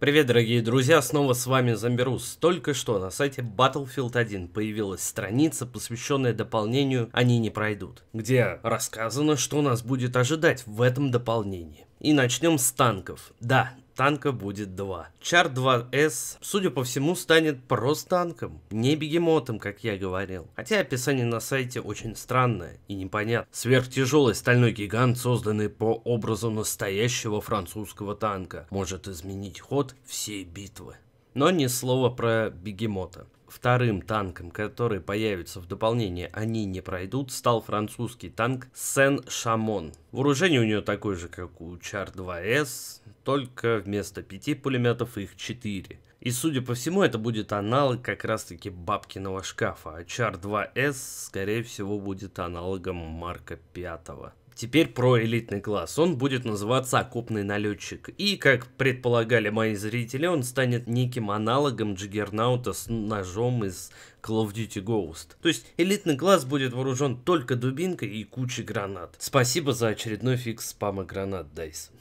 Привет, дорогие друзья, снова с вами Замберус. Только что на сайте Battlefield 1 появилась страница, посвященная дополнению «Они не пройдут», где рассказано, что нас будет ожидать в этом дополнении. И начнем с танков. Да, танка будет два. Чар 2С, судя по всему, станет просто танком, не бегемотом, как я говорил. Хотя описание на сайте очень странное и непонятно. Сверхтяжелый стальной гигант, созданный по образу настоящего французского танка, может изменить ход всей битвы. Но ни слова про бегемота вторым танком, который появится в дополнение, они не пройдут, стал французский танк Сен-Шамон. Вооружение у нее такое же, как у Чар-2С, только вместо пяти пулеметов их четыре. И судя по всему, это будет аналог как раз таки бабкиного шкафа, а Char 2 s скорее всего будет аналогом Марка пятого. Теперь про элитный класс. Он будет называться окопный налетчик. И, как предполагали мои зрители, он станет неким аналогом Джиггернаута с ножом из Call of Duty Ghost. То есть элитный класс будет вооружен только дубинкой и кучей гранат. Спасибо за очередной фикс спама гранат, Дайс.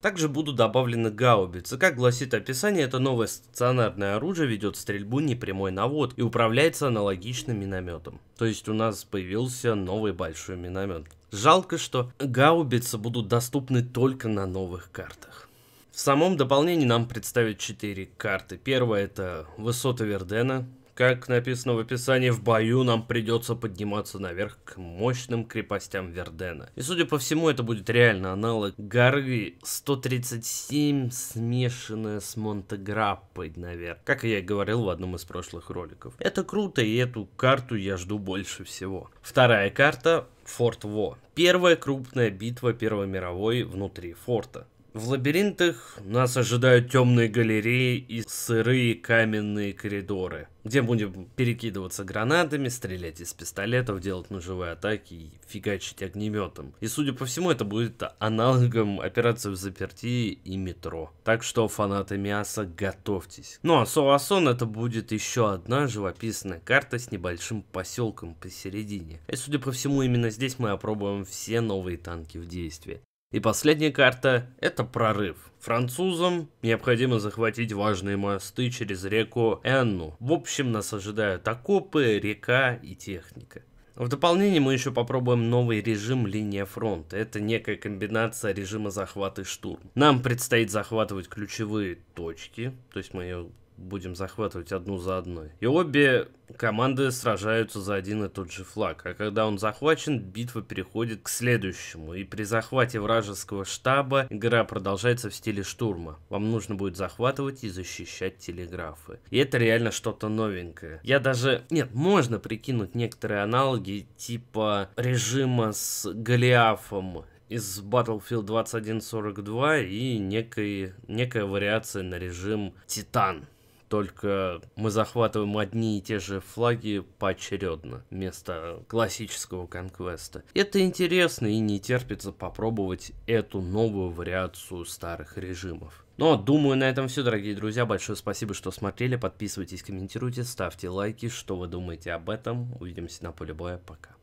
Также будут добавлены гаубицы. Как гласит описание, это новое стационарное оружие ведет стрельбу непрямой навод и управляется аналогичным минометом. То есть у нас появился новый большой миномет. Жалко, что гаубицы будут доступны только на новых картах. В самом дополнении нам представят 4 карты. Первая это высота Вердена, как написано в описании, в бою нам придется подниматься наверх к мощным крепостям Вердена. И судя по всему, это будет реально аналог горы 137, смешанная с Монтеграппой наверх. Как я и говорил в одном из прошлых роликов. Это круто, и эту карту я жду больше всего. Вторая карта Форт Во. Первая крупная битва Первой мировой внутри форта. В лабиринтах нас ожидают темные галереи и сырые каменные коридоры, где будем перекидываться гранатами, стрелять из пистолетов, делать ножевые атаки и фигачить огнеметом. И судя по всему, это будет аналогом операции в заперти и метро. Так что, фанаты мяса, готовьтесь. Ну а Соасон это будет еще одна живописная карта с небольшим поселком посередине. И судя по всему, именно здесь мы опробуем все новые танки в действии. И последняя карта – это прорыв. Французам необходимо захватить важные мосты через реку Энну. В общем, нас ожидают окопы, река и техника. В дополнение мы еще попробуем новый режим линия фронта. Это некая комбинация режима захвата и штурм. Нам предстоит захватывать ключевые точки, то есть мы будем захватывать одну за одной. И обе команды сражаются за один и тот же флаг, а когда он захвачен, битва переходит к следующему, и при захвате вражеского штаба игра продолжается в стиле штурма. Вам нужно будет захватывать и защищать телеграфы. И это реально что-то новенькое. Я даже... Нет, можно прикинуть некоторые аналоги типа режима с Голиафом, из Battlefield 2142 и некой, некая вариация на режим Титан только мы захватываем одни и те же флаги поочередно, вместо классического конквеста. Это интересно и не терпится попробовать эту новую вариацию старых режимов. Но ну а думаю, на этом все, дорогие друзья. Большое спасибо, что смотрели. Подписывайтесь, комментируйте, ставьте лайки. Что вы думаете об этом? Увидимся на поле боя. Пока.